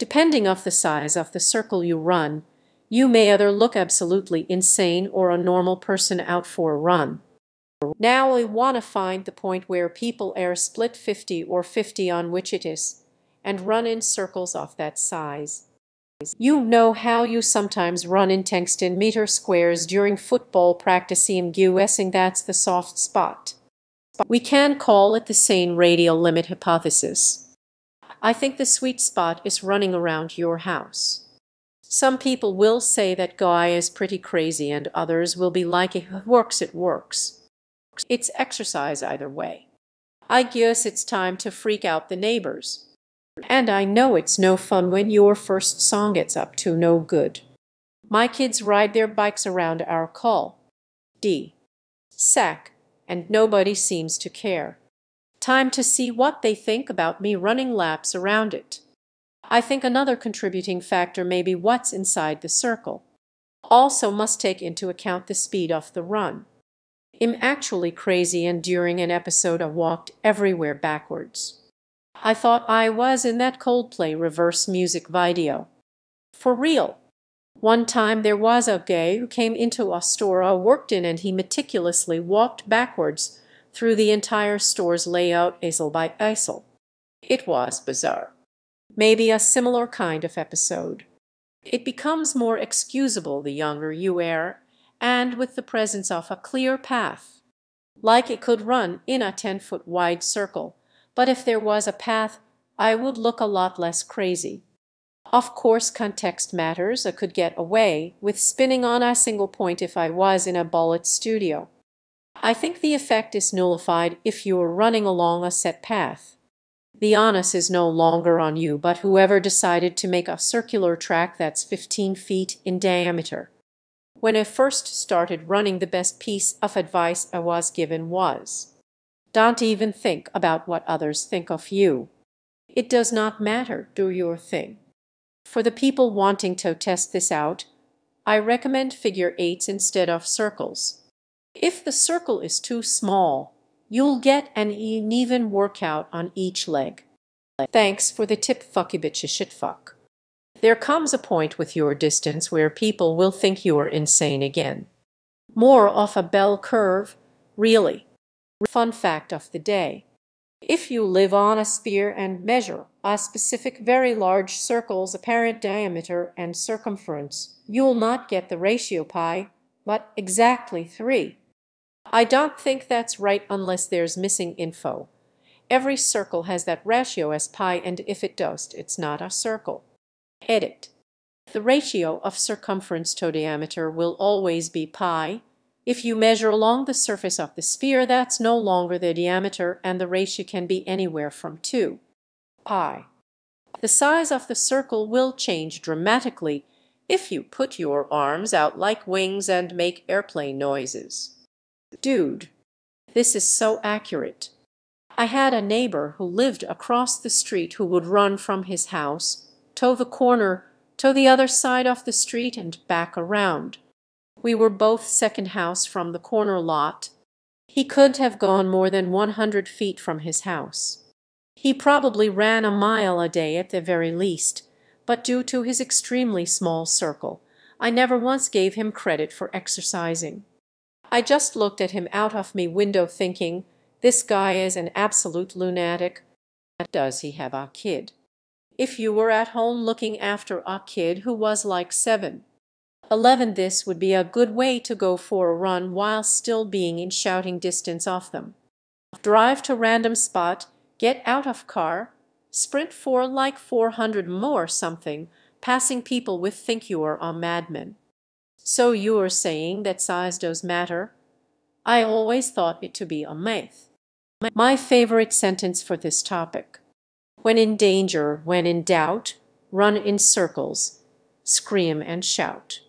Depending off the size of the circle you run, you may either look absolutely insane or a normal person out for a run. Now I want to find the point where people are split 50 or 50 on which it is, and run in circles of that size. You know how you sometimes run in tungsten meter squares during football practice and guessing that's the soft spot. We can call it the sane radial limit hypothesis. I think the sweet spot is running around your house. Some people will say that guy is pretty crazy and others will be like, it works, it works. It's exercise either way. I guess it's time to freak out the neighbors. And I know it's no fun when your first song gets up to no good. My kids ride their bikes around our call. D. Sack, and nobody seems to care time to see what they think about me running laps around it. I think another contributing factor may be what's inside the circle. Also must take into account the speed of the run. I'm actually crazy and during an episode I walked everywhere backwards. I thought I was in that Coldplay reverse music video. For real. One time there was a gay who came into a store I uh, worked in and he meticulously walked backwards through the entire store's layout isle by isle. It was bizarre. Maybe a similar kind of episode. It becomes more excusable the younger you are, and with the presence of a clear path. Like it could run in a 10-foot wide circle, but if there was a path, I would look a lot less crazy. Of course, context matters. I could get away with spinning on a single point if I was in a bullet studio. I think the effect is nullified if you are running along a set path. The onus is no longer on you, but whoever decided to make a circular track that's 15 feet in diameter. When I first started running, the best piece of advice I was given was Don't even think about what others think of you. It does not matter, do your thing. For the people wanting to test this out, I recommend figure eights instead of circles. If the circle is too small, you'll get an uneven workout on each leg. Thanks for the tip fuckibitche shitfuck. There comes a point with your distance where people will think you are insane again. More off a bell curve, really. Fun fact of the day. If you live on a sphere and measure a specific very large circle's apparent diameter and circumference, you'll not get the ratio pi but exactly three. I don't think that's right unless there's missing info. Every circle has that ratio as pi, and if it does, it's not a circle. Edit. The ratio of circumference to diameter will always be pi. If you measure along the surface of the sphere, that's no longer the diameter, and the ratio can be anywhere from 2 pi. The size of the circle will change dramatically if you put your arms out like wings and make airplane noises. Dude, this is so accurate. I had a neighbor who lived across the street who would run from his house, toe the corner, toe the other side of the street, and back around. We were both second house from the corner lot. He could have gone more than 100 feet from his house. He probably ran a mile a day at the very least, but due to his extremely small circle I never once gave him credit for exercising. I just looked at him out of me window thinking, this guy is an absolute lunatic. Does he have a kid? If you were at home looking after a kid who was like seven, eleven, this would be a good way to go for a run while still being in shouting distance of them. Drive to random spot, get out of car, sprint for like 400 more something, passing people with think you're a madman. So you're saying that size does matter? I always thought it to be a myth. My favorite sentence for this topic. When in danger, when in doubt, run in circles, scream and shout.